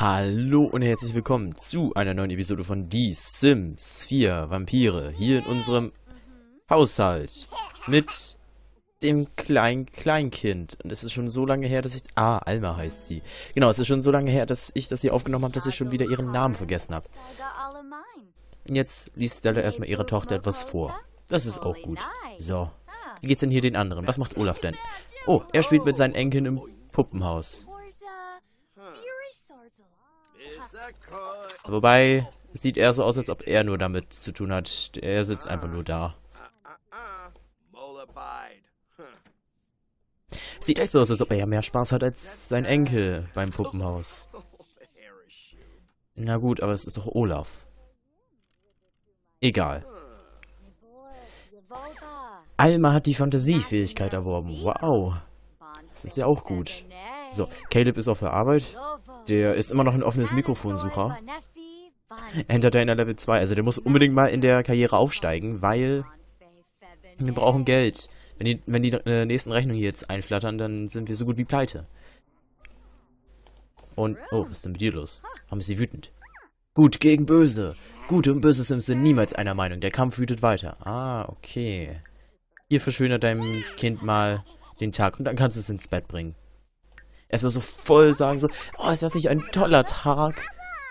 Hallo und herzlich willkommen zu einer neuen Episode von Die Sims 4 Vampire hier in unserem Haushalt mit dem kleinen Kleinkind. Und es ist schon so lange her, dass ich... Ah, Alma heißt sie. Genau, es ist schon so lange her, dass ich das hier aufgenommen habe, dass ich schon wieder ihren Namen vergessen habe. Und jetzt liest Stella erstmal ihrer Tochter etwas vor. Das ist auch gut. So. Wie geht's denn hier den anderen? Was macht Olaf denn? Oh, er spielt mit seinen Enkeln im Puppenhaus. Wobei, sieht eher so aus, als ob er nur damit zu tun hat. Er sitzt einfach nur da. Sieht echt so aus, als ob er ja mehr Spaß hat als sein Enkel beim Puppenhaus. Na gut, aber es ist doch Olaf. Egal. Alma hat die Fantasiefähigkeit erworben. Wow. Das ist ja auch gut. So, Caleb ist auf der Arbeit. Der ist immer noch ein offenes Mikrofonsucher. Entertainer Level 2. Also der muss unbedingt mal in der Karriere aufsteigen, weil wir brauchen Geld. Wenn die, wenn die äh, nächsten Rechnungen hier jetzt einflattern, dann sind wir so gut wie pleite. Und, oh, was ist denn mit dir los? Haben sie wütend. Gut gegen Böse. Gute und Böse sind, sind niemals einer Meinung. Der Kampf wütet weiter. Ah, okay. Ihr verschönert deinem Kind mal den Tag und dann kannst du es ins Bett bringen erstmal so voll sagen, so, oh, ist das nicht ein toller Tag?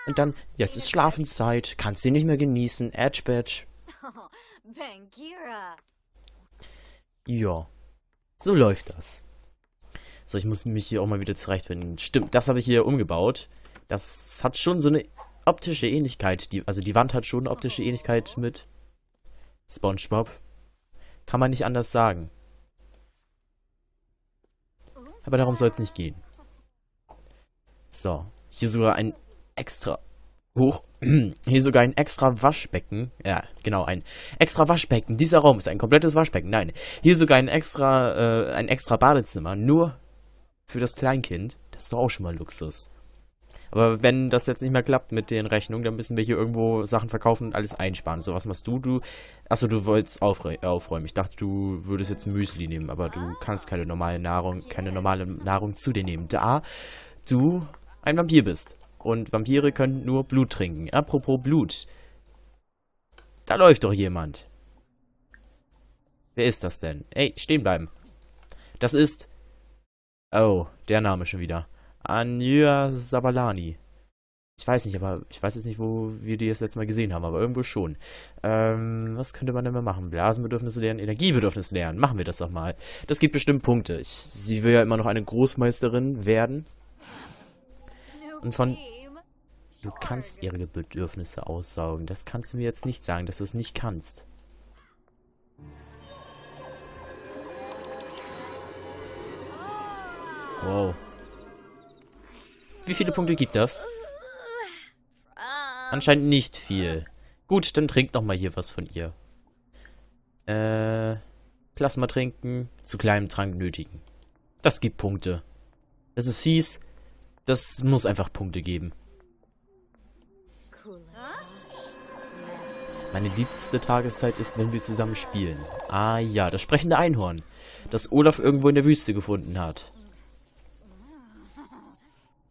Und dann, jetzt ist Schlafenszeit, kannst sie nicht mehr genießen, Edge Badge. Ja. So läuft das. So, ich muss mich hier auch mal wieder zurechtfinden. Stimmt, das habe ich hier umgebaut. Das hat schon so eine optische Ähnlichkeit. Die, also die Wand hat schon eine optische Ähnlichkeit mit SpongeBob. Kann man nicht anders sagen. Aber darum soll es nicht gehen. So, hier sogar ein extra hoch. Hier sogar ein extra Waschbecken. Ja, genau, ein extra Waschbecken. Dieser Raum ist ein komplettes Waschbecken. Nein, hier sogar ein extra, äh, ein extra Badezimmer. Nur für das Kleinkind. Das ist doch auch schon mal Luxus. Aber wenn das jetzt nicht mehr klappt mit den Rechnungen, dann müssen wir hier irgendwo Sachen verkaufen und alles einsparen. So, was machst du? Du. Achso, du wolltest aufräumen. Ich dachte, du würdest jetzt Müsli nehmen, aber du kannst keine normale Nahrung, keine normale Nahrung zu dir nehmen. Da du ein Vampir bist. Und Vampire können nur Blut trinken. Apropos Blut. Da läuft doch jemand. Wer ist das denn? Ey, stehen bleiben. Das ist... Oh, der Name schon wieder. Anja Sabalani. Ich weiß nicht, aber ich weiß jetzt nicht, wo wir die das letzte Mal gesehen haben, aber irgendwo schon. Ähm, was könnte man denn mal machen? Blasenbedürfnisse lernen, Energiebedürfnisse lernen. Machen wir das doch mal. Das gibt bestimmt Punkte. Ich, sie will ja immer noch eine Großmeisterin werden. Und von... Du kannst ihre Bedürfnisse aussaugen. Das kannst du mir jetzt nicht sagen, dass du es nicht kannst. Wow. Wie viele Punkte gibt das? Anscheinend nicht viel. Gut, dann trink nochmal hier was von ihr. Äh, Plasma trinken, zu kleinem Trank nötigen. Das gibt Punkte. Das ist fies, das muss einfach Punkte geben. Meine liebste Tageszeit ist, wenn wir zusammen spielen. Ah ja, das sprechende Einhorn, das Olaf irgendwo in der Wüste gefunden hat.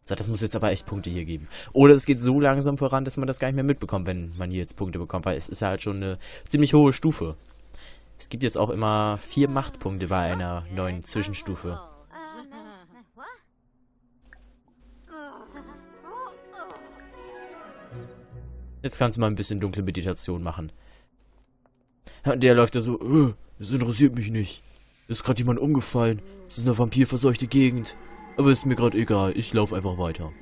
So, das muss jetzt aber echt Punkte hier geben. Oder es geht so langsam voran, dass man das gar nicht mehr mitbekommt, wenn man hier jetzt Punkte bekommt, weil es ist ja halt schon eine ziemlich hohe Stufe. Es gibt jetzt auch immer vier Machtpunkte bei einer neuen Zwischenstufe. Jetzt kannst du mal ein bisschen dunkle Meditation machen. Und der läuft da so, äh, das interessiert mich nicht. Ist gerade jemand umgefallen. Es ist eine vampirverseuchte Gegend. Aber ist mir gerade egal. Ich laufe einfach weiter.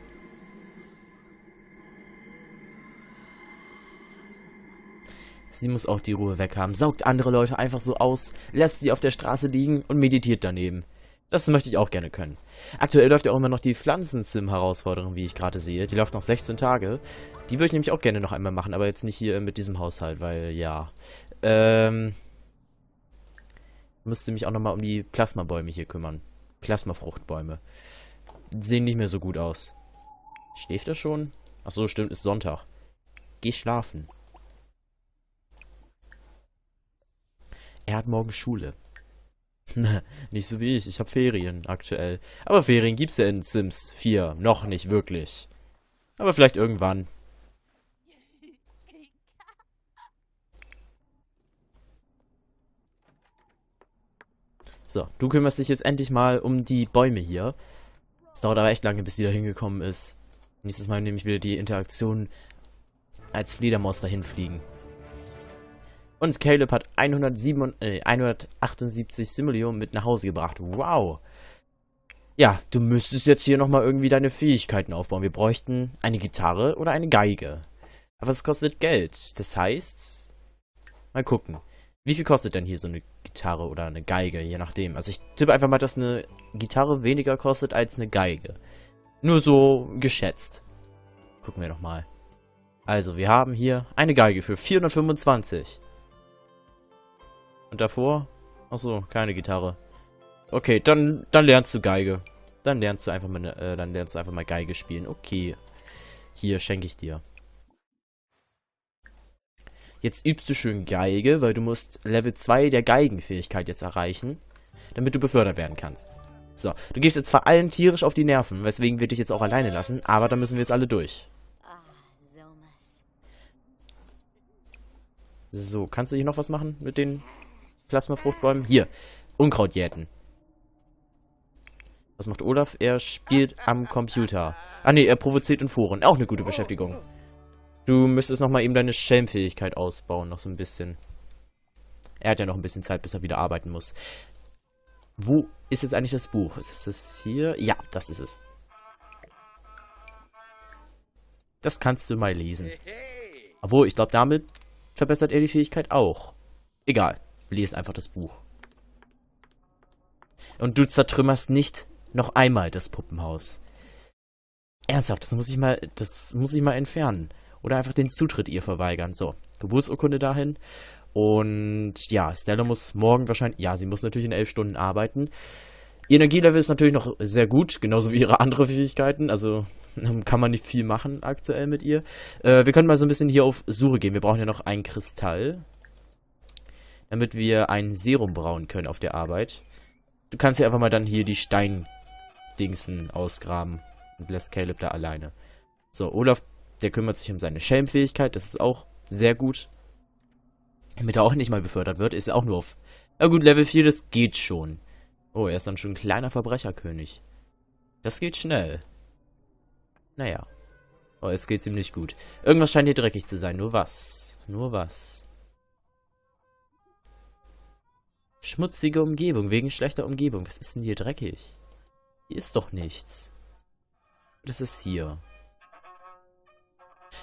Sie muss auch die Ruhe weghaben. Saugt andere Leute einfach so aus, lässt sie auf der Straße liegen und meditiert daneben. Das möchte ich auch gerne können. Aktuell läuft ja auch immer noch die Pflanzen-Sim-Herausforderung, wie ich gerade sehe. Die läuft noch 16 Tage. Die würde ich nämlich auch gerne noch einmal machen, aber jetzt nicht hier mit diesem Haushalt, weil ja. Ähm. Müsste mich auch nochmal um die Plasmabäume hier kümmern. Plasmafruchtbäume. Sehen nicht mehr so gut aus. Schläft er schon? Achso, stimmt, ist Sonntag. Geh schlafen. Er hat morgen Schule. nicht so wie ich. Ich habe Ferien aktuell. Aber Ferien gibt es ja in Sims 4. Noch nicht wirklich. Aber vielleicht irgendwann. So, du kümmerst dich jetzt endlich mal um die Bäume hier. Es dauert aber echt lange, bis sie da hingekommen ist. Nächstes Mal nehme ich wieder die Interaktion als Fledermaus dahin fliegen. Und Caleb hat 107, äh, 178 Simoleon mit nach Hause gebracht. Wow. Ja, du müsstest jetzt hier nochmal irgendwie deine Fähigkeiten aufbauen. Wir bräuchten eine Gitarre oder eine Geige. Aber es kostet Geld. Das heißt, mal gucken. Wie viel kostet denn hier so eine Gitarre oder eine Geige, je nachdem. Also ich tippe einfach mal, dass eine Gitarre weniger kostet als eine Geige. Nur so geschätzt. Gucken wir nochmal. Also, wir haben hier eine Geige für 425. Und davor? Achso, keine Gitarre. Okay, dann, dann lernst du Geige. Dann lernst du einfach mal, äh, dann lernst du einfach mal Geige spielen. Okay. Hier schenke ich dir. Jetzt übst du schön Geige, weil du musst Level 2 der Geigenfähigkeit jetzt erreichen, damit du befördert werden kannst. So, du gehst jetzt vor allem tierisch auf die Nerven, weswegen wir dich jetzt auch alleine lassen, aber da müssen wir jetzt alle durch. So, kannst du hier noch was machen mit den Plasmafruchtbäumen? Hier. Unkrautjäten. Was macht Olaf? Er spielt am Computer. Ah ne, er provoziert in Foren. Auch eine gute Beschäftigung. Du müsstest nochmal eben deine Schelmfähigkeit ausbauen, noch so ein bisschen. Er hat ja noch ein bisschen Zeit, bis er wieder arbeiten muss. Wo ist jetzt eigentlich das Buch? Ist es das hier? Ja, das ist es. Das kannst du mal lesen. Obwohl, ich glaube, damit verbessert er die Fähigkeit auch. Egal. Lies einfach das Buch. Und du zertrümmerst nicht noch einmal das Puppenhaus. Ernsthaft, das muss ich mal, das muss ich mal entfernen. Oder einfach den Zutritt ihr verweigern. So, Geburtsurkunde dahin. Und ja, Stella muss morgen wahrscheinlich, ja, sie muss natürlich in elf Stunden arbeiten. Ihr Energielevel ist natürlich noch sehr gut, genauso wie ihre anderen Fähigkeiten. Also kann man nicht viel machen aktuell mit ihr. Äh, wir können mal so ein bisschen hier auf Suche gehen. Wir brauchen ja noch einen Kristall damit wir ein Serum brauen können auf der Arbeit. Du kannst ja einfach mal dann hier die Steindingsen ausgraben und lässt Caleb da alleine. So, Olaf, der kümmert sich um seine Schelmfähigkeit, das ist auch sehr gut. Damit er auch nicht mal befördert wird, ist er auch nur auf... Na gut, Level 4, das geht schon. Oh, er ist dann schon ein kleiner Verbrecherkönig. Das geht schnell. Naja. Oh, jetzt geht's ihm nicht gut. Irgendwas scheint hier dreckig zu sein. Nur was? Nur was? Schmutzige Umgebung, wegen schlechter Umgebung. Was ist denn hier dreckig? Hier ist doch nichts. Das ist hier.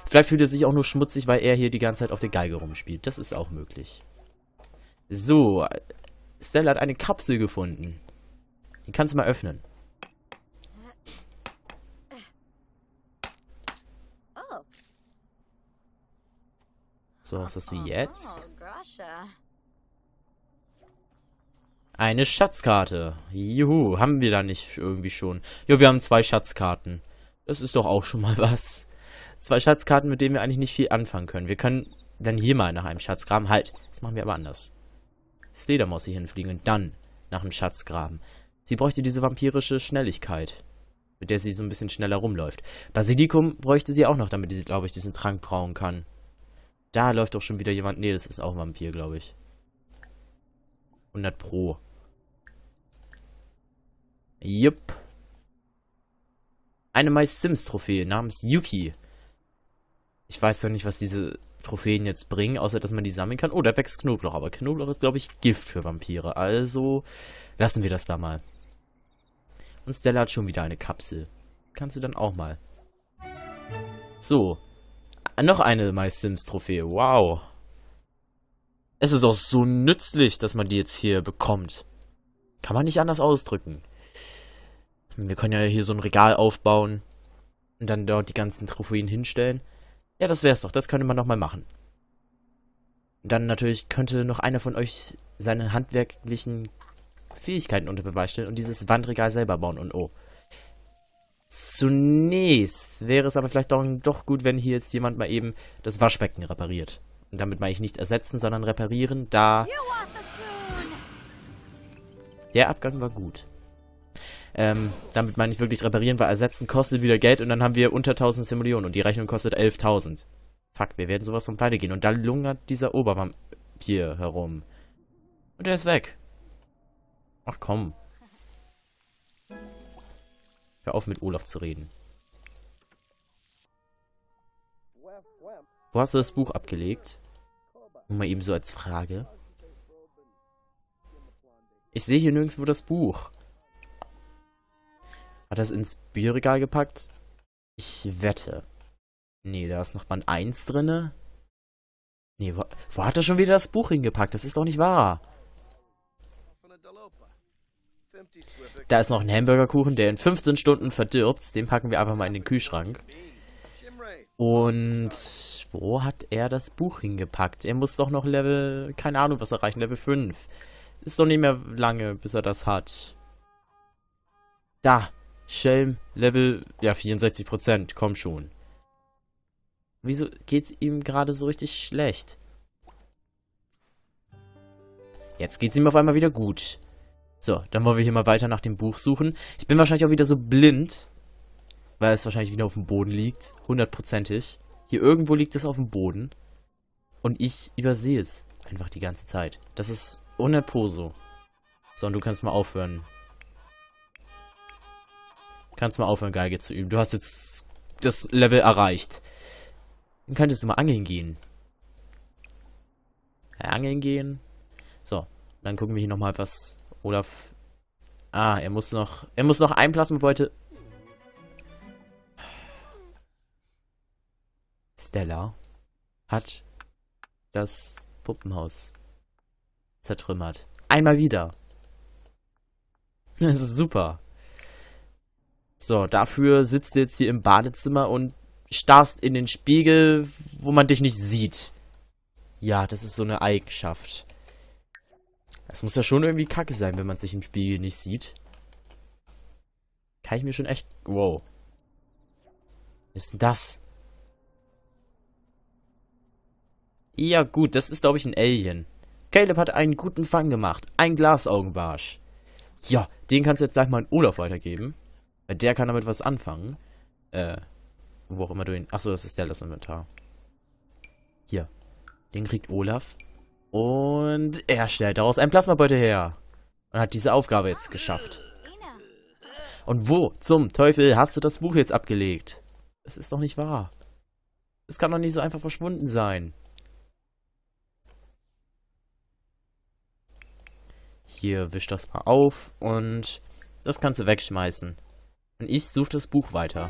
Vielleicht fühlt er sich auch nur schmutzig, weil er hier die ganze Zeit auf der Geige rumspielt. Das ist auch möglich. So, Stella hat eine Kapsel gefunden. Die kannst du mal öffnen. So, was hast du jetzt? Oh, eine Schatzkarte. Juhu, haben wir da nicht irgendwie schon. Jo, wir haben zwei Schatzkarten. Das ist doch auch schon mal was. Zwei Schatzkarten, mit denen wir eigentlich nicht viel anfangen können. Wir können dann hier mal nach einem Schatzgraben. Halt, das machen wir aber anders. Fledermaus hier hinfliegen und dann nach einem Schatzgraben. Sie bräuchte diese vampirische Schnelligkeit, mit der sie so ein bisschen schneller rumläuft. Basilikum bräuchte sie auch noch, damit sie, glaube ich, diesen Trank brauen kann. Da läuft doch schon wieder jemand. Nee, das ist auch ein Vampir, glaube ich. 100 pro. Jupp. Eine meist Sims Trophäe namens Yuki. Ich weiß doch nicht, was diese Trophäen jetzt bringen, außer dass man die sammeln kann. Oh, da wächst Knoblauch, aber Knoblauch ist, glaube ich, Gift für Vampire. Also lassen wir das da mal. Und Stella hat schon wieder eine Kapsel. Kannst du dann auch mal. So. Noch eine My Sims Trophäe. Wow. Es ist auch so nützlich, dass man die jetzt hier bekommt. Kann man nicht anders ausdrücken. Wir können ja hier so ein Regal aufbauen und dann dort die ganzen Trophäen hinstellen. Ja, das wär's doch. Das könnte man nochmal machen. dann natürlich könnte noch einer von euch seine handwerklichen Fähigkeiten unter Beweis stellen und dieses Wandregal selber bauen und oh. Zunächst wäre es aber vielleicht doch gut, wenn hier jetzt jemand mal eben das Waschbecken repariert. Und damit meine ich nicht ersetzen, sondern reparieren, da... Der Abgang war gut. Ähm, damit meine ich wirklich reparieren, weil ersetzen kostet wieder Geld und dann haben wir unter 1000 Millionen und die Rechnung kostet 11.000. Fuck, wir werden sowas von pleite gehen. Und da lungert dieser Obervampir herum. Und er ist weg. Ach komm. Hör auf mit Olaf zu reden. Wo hast du das Buch abgelegt? Nur mal eben so als Frage. Ich sehe hier nirgendwo das Buch. Hat er es ins Bücherregal gepackt? Ich wette. Nee, da ist noch Band 1 drinne. Nee, wo, wo hat er schon wieder das Buch hingepackt? Das ist doch nicht wahr. Da ist noch ein Hamburgerkuchen, der in 15 Stunden verdirbt. Den packen wir einfach mal in den Kühlschrank. Und wo hat er das Buch hingepackt? Er muss doch noch Level, keine Ahnung was erreichen, Level 5. Ist doch nicht mehr lange, bis er das hat. Da, Schelm, Level, ja 64%, komm schon. Wieso geht's ihm gerade so richtig schlecht? Jetzt geht's ihm auf einmal wieder gut. So, dann wollen wir hier mal weiter nach dem Buch suchen. Ich bin wahrscheinlich auch wieder so blind, weil es wahrscheinlich wieder auf dem Boden liegt. Hundertprozentig. Hier irgendwo liegt es auf dem Boden. Und ich übersehe es einfach die ganze Zeit. Das ist ohne Poso. So, und du kannst mal aufhören. Kannst mal aufhören, Geige zu üben. Du hast jetzt das Level erreicht. Dann könntest du mal angeln gehen. Ja, äh, angeln gehen. So, dann gucken wir hier nochmal, was Olaf... Ah, er muss noch... Er muss noch einen Plasmabeutel Stella hat das Puppenhaus zertrümmert. Einmal wieder. Das ist super. So, dafür sitzt du jetzt hier im Badezimmer und starrst in den Spiegel, wo man dich nicht sieht. Ja, das ist so eine Eigenschaft. Das muss ja schon irgendwie kacke sein, wenn man sich im Spiegel nicht sieht. Kann ich mir schon echt... Wow. Was Ist denn das? Ja gut, das ist glaube ich ein Alien. Caleb hat einen guten Fang gemacht. Ein Glasaugenbarsch. Ja, den kannst du jetzt gleich mal an Olaf weitergeben. Der kann damit was anfangen. Äh, wo auch immer du ihn... Achso, das ist der, das Inventar. Hier. Den kriegt Olaf. Und er stellt daraus einen Plasmabeutel her. Und hat diese Aufgabe jetzt geschafft. Und wo zum Teufel hast du das Buch jetzt abgelegt? Das ist doch nicht wahr. Es kann doch nicht so einfach verschwunden sein. Hier, wisch das mal auf und das kannst du wegschmeißen. Und ich suche das Buch weiter.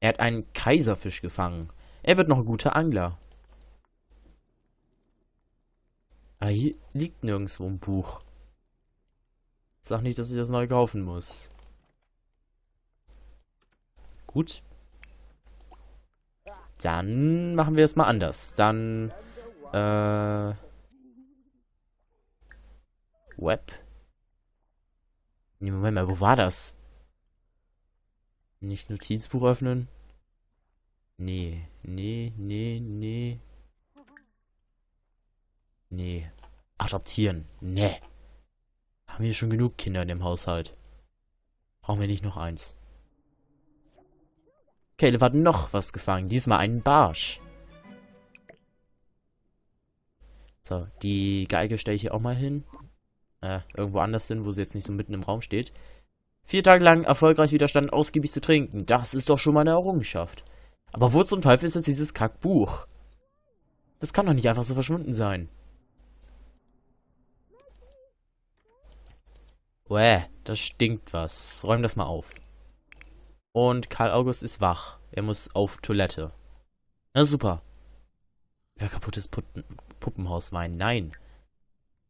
Er hat einen Kaiserfisch gefangen. Er wird noch ein guter Angler. Ah, hier liegt nirgendwo ein Buch. Sag nicht, dass ich das neu kaufen muss. Gut. Dann machen wir es mal anders. Dann, äh... Web? Nee, Moment mal, wo war das? Nicht Notizbuch öffnen? Nee, nee, nee, nee. Nee. Adoptieren. Nee. Haben wir schon genug Kinder in dem Haushalt. Brauchen wir nicht noch eins. Caleb hat noch was gefangen. Diesmal einen Barsch. So, die Geige stelle ich hier auch mal hin äh, irgendwo anders sind, wo sie jetzt nicht so mitten im Raum steht. Vier Tage lang erfolgreich widerstanden, ausgiebig zu trinken. Das ist doch schon mal eine Errungenschaft. Aber wo zum Teufel ist jetzt dieses Kackbuch? Das kann doch nicht einfach so verschwunden sein. Uäh, das stinkt was. Räum das mal auf. Und Karl August ist wach. Er muss auf Toilette. Na super. Ja, kaputtes Puppen Puppenhaus weinen. Nein.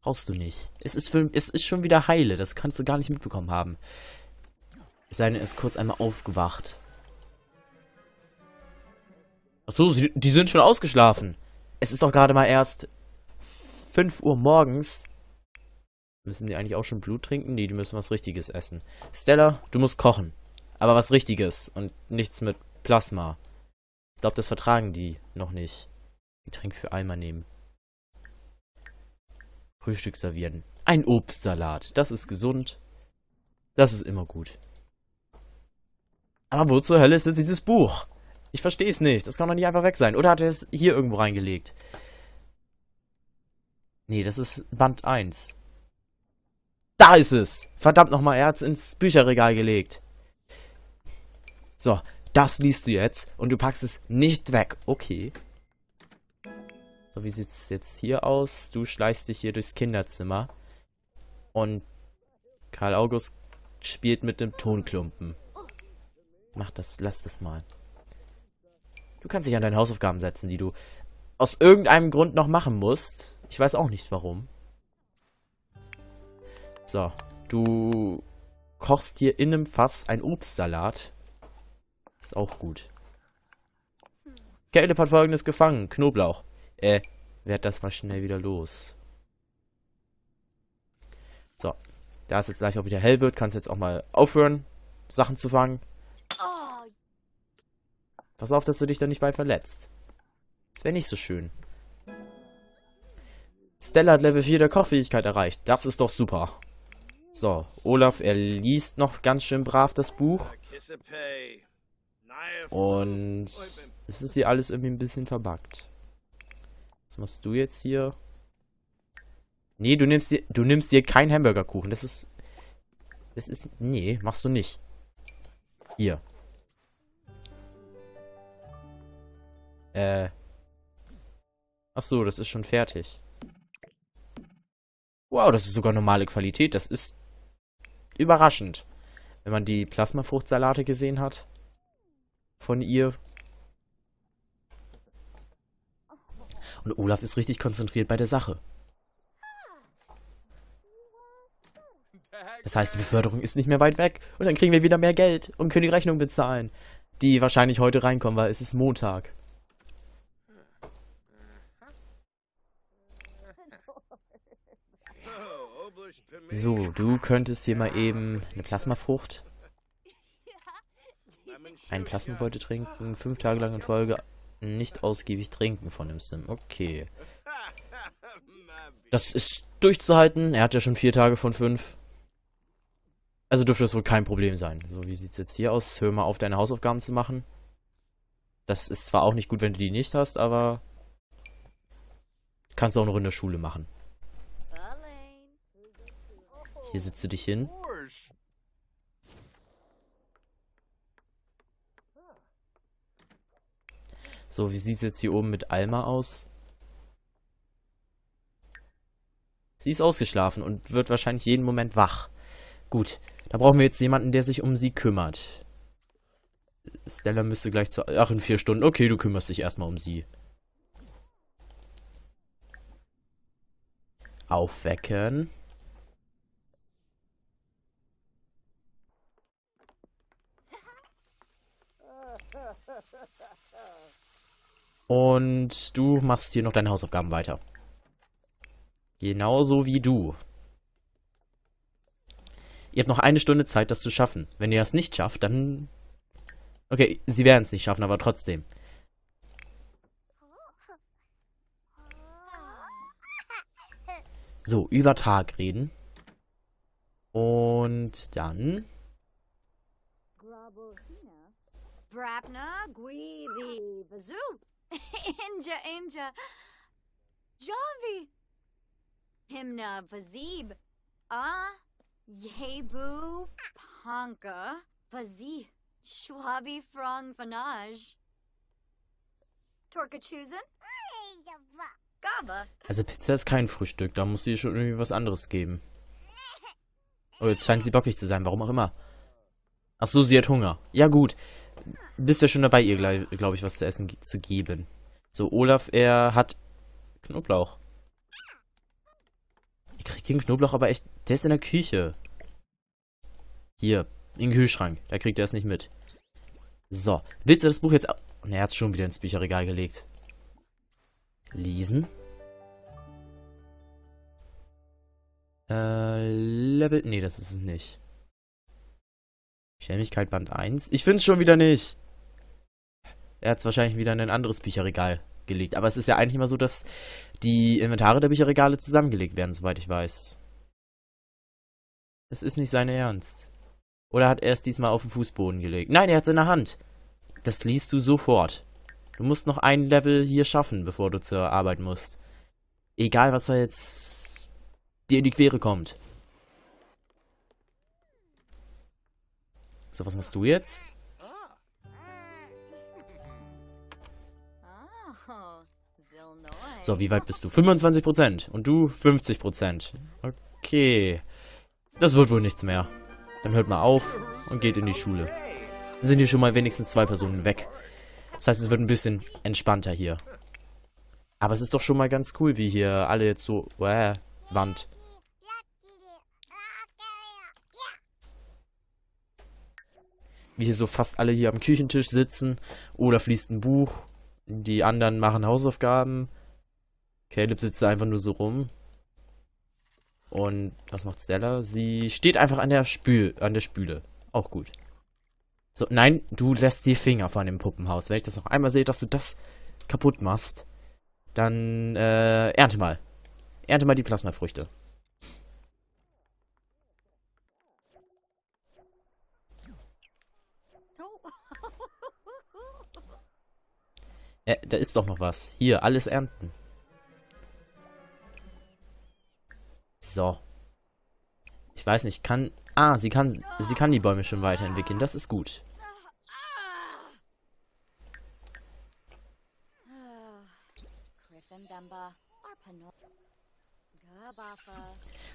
Brauchst du nicht. Es ist, für, es ist schon wieder heile, das kannst du gar nicht mitbekommen haben. Seine ist kurz einmal aufgewacht. Achso, sie, die sind schon ausgeschlafen. Es ist doch gerade mal erst 5 Uhr morgens. Müssen die eigentlich auch schon Blut trinken? Nee, die müssen was Richtiges essen. Stella, du musst kochen. Aber was Richtiges und nichts mit Plasma. Ich glaube, das vertragen die noch nicht. Getränk für einmal nehmen. Frühstück servieren. Ein Obstsalat. Das ist gesund. Das ist immer gut. Aber wo zur Hölle ist jetzt dieses Buch? Ich verstehe es nicht. Das kann doch nicht einfach weg sein. Oder hat er es hier irgendwo reingelegt? Nee, das ist Band 1. Da ist es! Verdammt nochmal, er hat es ins Bücherregal gelegt. So, das liest du jetzt und du packst es nicht weg. Okay. So, wie sieht es jetzt hier aus? Du schleichst dich hier durchs Kinderzimmer. Und Karl August spielt mit dem Tonklumpen. Mach das, lass das mal. Du kannst dich an deine Hausaufgaben setzen, die du aus irgendeinem Grund noch machen musst. Ich weiß auch nicht warum. So, du kochst hier in einem Fass ein Obstsalat. Ist auch gut. Caleb hat folgendes gefangen. Knoblauch. Äh, werd das mal schnell wieder los. So. Da es jetzt gleich auch wieder hell wird, kannst du jetzt auch mal aufhören, Sachen zu fangen. Pass auf, dass du dich da nicht bei verletzt. Das wäre nicht so schön. Stella hat Level 4 der Kochfähigkeit erreicht. Das ist doch super. So, Olaf, er liest noch ganz schön brav das Buch. Und es ist hier alles irgendwie ein bisschen verbuggt. Was machst du jetzt hier? Nee, du nimmst dir, du nimmst dir keinen Hamburgerkuchen. Das ist, das ist, nee, machst du nicht. Hier. Äh. Ach so, das ist schon fertig. Wow, das ist sogar normale Qualität. Das ist überraschend. Wenn man die Plasmafruchtsalate gesehen hat. Von ihr. Und Olaf ist richtig konzentriert bei der Sache. Das heißt, die Beförderung ist nicht mehr weit weg und dann kriegen wir wieder mehr Geld und können die Rechnung bezahlen, die wahrscheinlich heute reinkommen, weil es ist Montag. So, du könntest hier mal eben eine Plasmafrucht, einen Plasmabeutel trinken, fünf Tage lang in Folge nicht ausgiebig trinken von dem Sim. Okay. Das ist durchzuhalten. Er hat ja schon vier Tage von fünf. Also dürfte das wohl kein Problem sein. So, wie sieht's jetzt hier aus? Hör mal auf, deine Hausaufgaben zu machen. Das ist zwar auch nicht gut, wenn du die nicht hast, aber... Kannst du auch noch in der Schule machen. Hier sitzt du dich hin. So, wie sieht es jetzt hier oben mit Alma aus? Sie ist ausgeschlafen und wird wahrscheinlich jeden Moment wach. Gut, da brauchen wir jetzt jemanden, der sich um sie kümmert. Stella müsste gleich zu... Ach, in vier Stunden. Okay, du kümmerst dich erstmal um sie. Aufwecken. Und du machst hier noch deine Hausaufgaben weiter. Genauso wie du. Ihr habt noch eine Stunde Zeit, das zu schaffen. Wenn ihr das nicht schafft, dann... Okay, sie werden es nicht schaffen, aber trotzdem. So, über Tag reden. Und dann... Brabner, Gweeby, Bezoop. Inja, Inja. Javi. Himna Vazib. Ah, Yebu Panka Vazi Schwabi Frong Fanage. Torkachusen? Also Pizza ist kein Frühstück, da muss sie schon irgendwie was anderes geben. Oh, jetzt scheint sie bockig zu sein, warum auch immer. Ach so, sie hat Hunger. Ja gut, bist ja schon dabei, ihr, glaube ich, was zu essen zu geben. So, Olaf, er hat Knoblauch. Ich kriege den Knoblauch aber echt. Der ist in der Küche. Hier, im Kühlschrank. Da kriegt er es nicht mit. So, willst du das Buch jetzt... Und er hat es schon wieder ins Bücherregal gelegt. Lesen. Äh, Level... Nee, das ist es nicht. Schelmigkeit Band 1. Ich finde es schon wieder nicht er hat es wahrscheinlich wieder in ein anderes Bücherregal gelegt. Aber es ist ja eigentlich immer so, dass die Inventare der Bücherregale zusammengelegt werden, soweit ich weiß. Es ist nicht sein Ernst. Oder hat er es diesmal auf den Fußboden gelegt? Nein, er hat es in der Hand. Das liest du sofort. Du musst noch ein Level hier schaffen, bevor du zur Arbeit musst. Egal, was da jetzt dir in die Quere kommt. So, was machst du jetzt? So, wie weit bist du? 25% und du 50%. Okay. Das wird wohl nichts mehr. Dann hört mal auf und geht in die Schule. Dann sind hier schon mal wenigstens zwei Personen weg. Das heißt, es wird ein bisschen entspannter hier. Aber es ist doch schon mal ganz cool, wie hier alle jetzt so... Äh, Wand. Wie hier so fast alle hier am Küchentisch sitzen. Oder fließt ein Buch. Die anderen machen Hausaufgaben. Caleb sitzt da einfach nur so rum. Und was macht Stella? Sie steht einfach an der Spül an der Spüle. Auch gut. So, nein, du lässt die Finger von dem Puppenhaus. Wenn ich das noch einmal sehe, dass du das kaputt machst, dann äh, ernte mal. Ernte mal die Plasmafrüchte. Äh, da ist doch noch was. Hier, alles ernten. So. Ich weiß nicht, kann... Ah, sie kann, sie kann die Bäume schon weiterentwickeln. Das ist gut.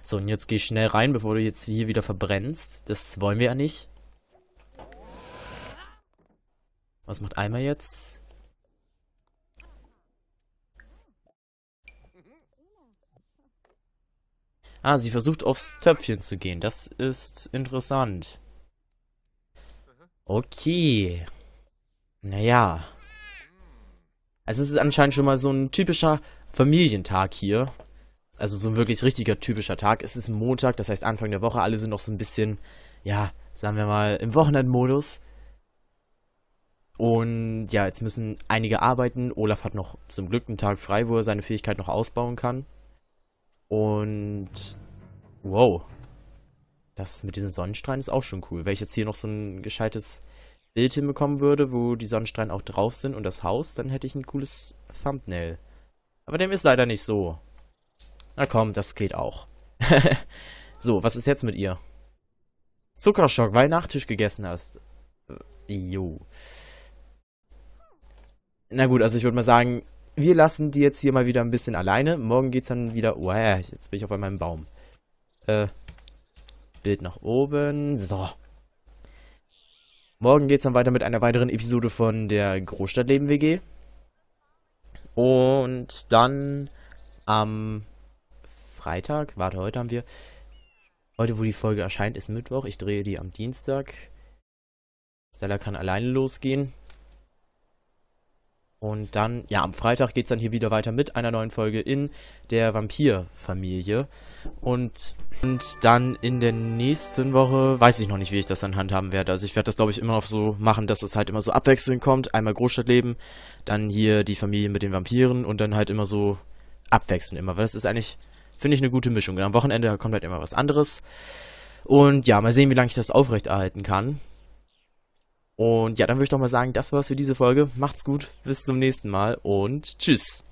So, und jetzt geh schnell rein, bevor du jetzt hier wieder verbrennst. Das wollen wir ja nicht. Was macht Eimer jetzt? Ah, sie versucht aufs Töpfchen zu gehen. Das ist interessant. Mhm. Okay. Naja. Also es ist anscheinend schon mal so ein typischer Familientag hier. Also so ein wirklich richtiger typischer Tag. Es ist Montag, das heißt Anfang der Woche. Alle sind noch so ein bisschen, ja, sagen wir mal, im Wochenendmodus. Und ja, jetzt müssen einige arbeiten. Olaf hat noch zum Glück einen Tag frei, wo er seine Fähigkeit noch ausbauen kann. Und wow. Das mit diesen Sonnenstrahlen ist auch schon cool. Wenn ich jetzt hier noch so ein gescheites Bild hinbekommen würde, wo die Sonnenstrahlen auch drauf sind und das Haus, dann hätte ich ein cooles Thumbnail. Aber dem ist leider nicht so. Na komm, das geht auch. so, was ist jetzt mit ihr? Zuckerschock, weil Nachtisch gegessen hast. Äh, jo. Na gut, also ich würde mal sagen, wir lassen die jetzt hier mal wieder ein bisschen alleine. Morgen geht's dann wieder... Wow, oh, äh, jetzt bin ich auf meinem Baum. Äh, Bild nach oben. So. Morgen geht's dann weiter mit einer weiteren Episode von der Großstadtleben WG. Und dann am Freitag, warte, heute haben wir. Heute, wo die Folge erscheint, ist Mittwoch. Ich drehe die am Dienstag. Stella kann alleine losgehen. Und dann, ja, am Freitag geht es dann hier wieder weiter mit einer neuen Folge in der Vampirfamilie. Und, und dann in der nächsten Woche, weiß ich noch nicht, wie ich das dann handhaben werde. Also ich werde das, glaube ich, immer noch so machen, dass es halt immer so abwechselnd kommt. Einmal Großstadtleben, dann hier die Familie mit den Vampiren und dann halt immer so abwechselnd immer. Weil das ist eigentlich, finde ich, eine gute Mischung. Und am Wochenende kommt halt immer was anderes. Und ja, mal sehen, wie lange ich das aufrechterhalten kann. Und ja, dann würde ich doch mal sagen, das war's für diese Folge. Macht's gut, bis zum nächsten Mal und tschüss.